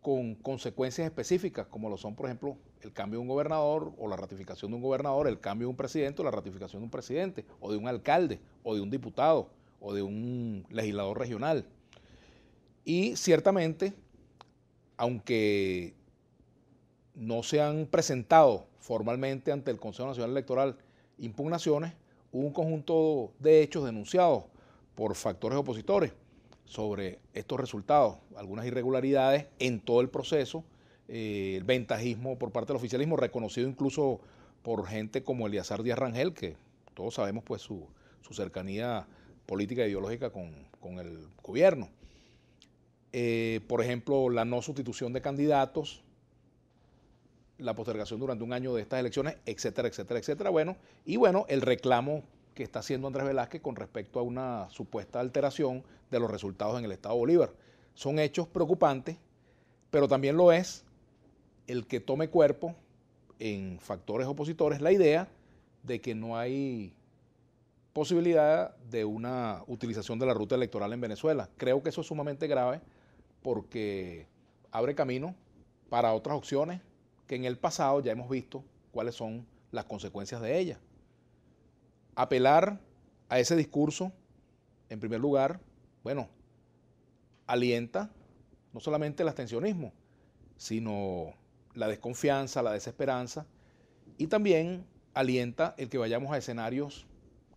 con consecuencias específicas, como lo son, por ejemplo, el cambio de un gobernador o la ratificación de un gobernador, el cambio de un presidente o la ratificación de un presidente, o de un alcalde, o de un diputado, o de un legislador regional. Y ciertamente, aunque no se han presentado formalmente ante el Consejo Nacional Electoral impugnaciones, hubo un conjunto de hechos denunciados por factores opositores sobre estos resultados, algunas irregularidades en todo el proceso, eh, el ventajismo por parte del oficialismo, reconocido incluso por gente como Eliazar Díaz Rangel, que todos sabemos pues su, cercanía política e ideológica con, el gobierno. Eh, por ejemplo, la no sustitución de candidatos, la postergación durante un año de estas elecciones, etcétera, etcétera, etcétera. Bueno, y bueno, el reclamo que está haciendo Andrés Velázquez con respecto a una supuesta alteración de los resultados en el Estado Bolívar. Son hechos preocupantes, pero también lo es el que tome cuerpo en factores opositores la idea de que no hay posibilidad de una utilización de la ruta electoral en Venezuela. Creo que eso es sumamente grave porque abre camino para otras opciones que en el pasado ya hemos visto cuáles son las consecuencias de ellas apelar a ese discurso, en primer lugar, bueno, alienta no solamente el abstencionismo, sino la desconfianza, la desesperanza, y también alienta el que vayamos a escenarios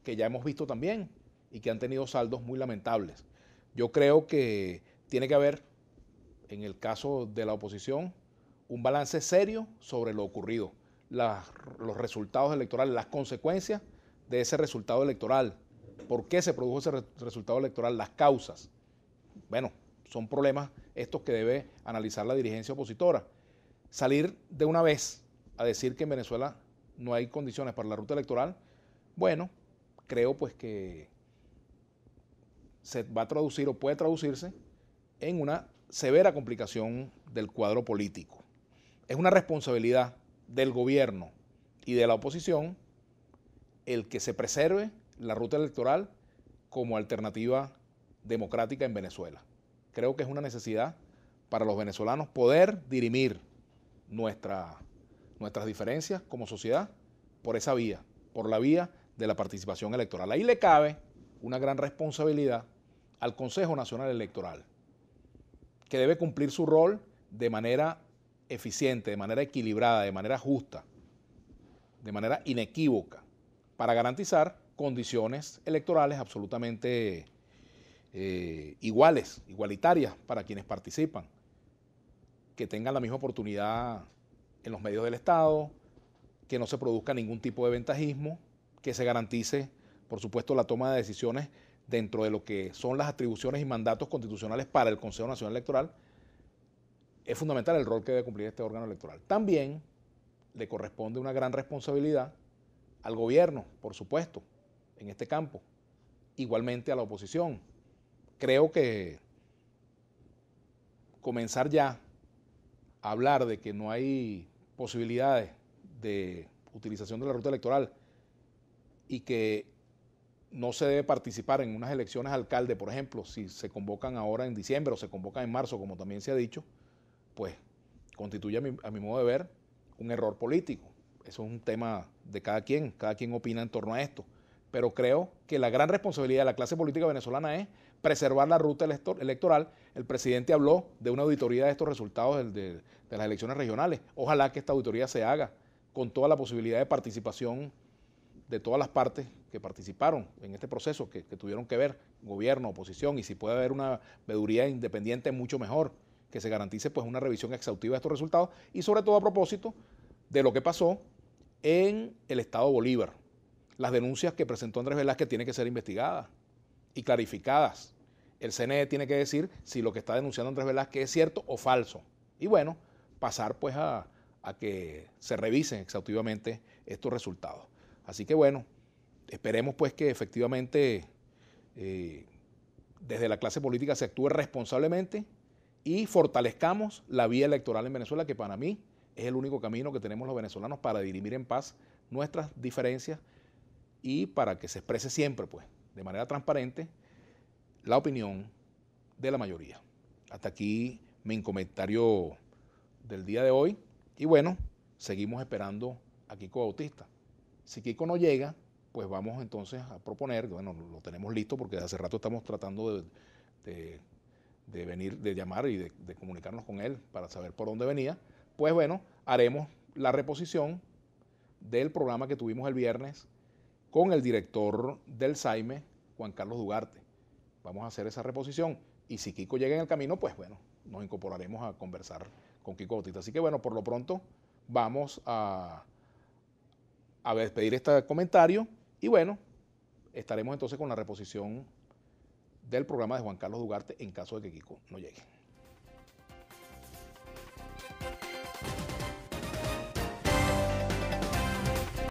que ya hemos visto también y que han tenido saldos muy lamentables. Yo creo que tiene que haber, en el caso de la oposición, un balance serio sobre lo ocurrido, los resultados electorales, las consecuencias de ese resultado electoral. ¿Por qué se produjo ese resultado electoral? Las causas. Bueno, son problemas estos que debe analizar la dirigencia opositora. Salir de una vez a decir que en Venezuela no hay condiciones para la ruta electoral, bueno, creo pues que se va a traducir o puede traducirse en una severa complicación del cuadro político. Es una responsabilidad del gobierno y de la oposición el que se preserve la ruta electoral como alternativa democrática en Venezuela. Creo que es una necesidad para los venezolanos poder dirimir nuestra, nuestras diferencias como sociedad por esa vía, por la vía de la participación electoral. Ahí le cabe una gran responsabilidad al Consejo Nacional Electoral, que debe cumplir su rol de manera eficiente, de manera equilibrada, de manera justa, de manera inequívoca para garantizar condiciones electorales absolutamente eh, iguales, igualitarias para quienes participan, que tengan la misma oportunidad en los medios del Estado, que no se produzca ningún tipo de ventajismo, que se garantice, por supuesto, la toma de decisiones dentro de lo que son las atribuciones y mandatos constitucionales para el Consejo Nacional Electoral, es fundamental el rol que debe cumplir este órgano electoral. También le corresponde una gran responsabilidad al gobierno, por supuesto, en este campo, igualmente a la oposición. Creo que comenzar ya a hablar de que no hay posibilidades de utilización de la ruta electoral y que no se debe participar en unas elecciones alcalde, por ejemplo, si se convocan ahora en diciembre o se convocan en marzo, como también se ha dicho, pues constituye a mi, modo de ver un error político. Eso es un tema de cada quien, cada quien opina en torno a esto. Pero creo que la gran responsabilidad de la clase política venezolana es preservar la ruta electoral. El presidente habló de una auditoría de estos resultados de, las elecciones regionales. Ojalá que esta auditoría se haga con toda la posibilidad de participación de todas las partes que participaron en este proceso, que, tuvieron que ver, gobierno, oposición, y si puede haber una veeduría independiente, mucho mejor, que se garantice pues una revisión exhaustiva de estos resultados, y sobre todo a propósito de lo que pasó en el Estado Bolívar. Las denuncias que presentó Andrés Velázquez tienen que ser investigadas y clarificadas. El CNE tiene que decir si lo que está denunciando Andrés Velázquez es cierto o falso. Y bueno, pasar pues a, que se revisen exhaustivamente estos resultados. Así que bueno, esperemos pues que efectivamente eh, desde la clase política se actúe responsablemente y fortalezcamos la vía electoral en Venezuela, que para mí es el único camino que tenemos los venezolanos para dirimir en paz nuestras diferencias y para que se exprese siempre, pues, de manera transparente, la opinión de la mayoría. Hasta aquí mi comentario del día de hoy. Y bueno, seguimos esperando a Kiko Bautista. Si Kiko no llega, pues vamos entonces a proponer, bueno, lo tenemos listo porque hace rato estamos tratando de, venir, de llamar y de comunicarnos con él para saber por dónde venía pues bueno, haremos la reposición del programa que tuvimos el viernes con el director del SAIME, Juan Carlos Dugarte. Vamos a hacer esa reposición y si Kiko llega en el camino, pues bueno, nos incorporaremos a conversar con Kiko Bautista. Así que bueno, por lo pronto vamos a, a despedir este comentario y bueno, estaremos entonces con la reposición del programa de Juan Carlos Dugarte en caso de que Kiko no llegue.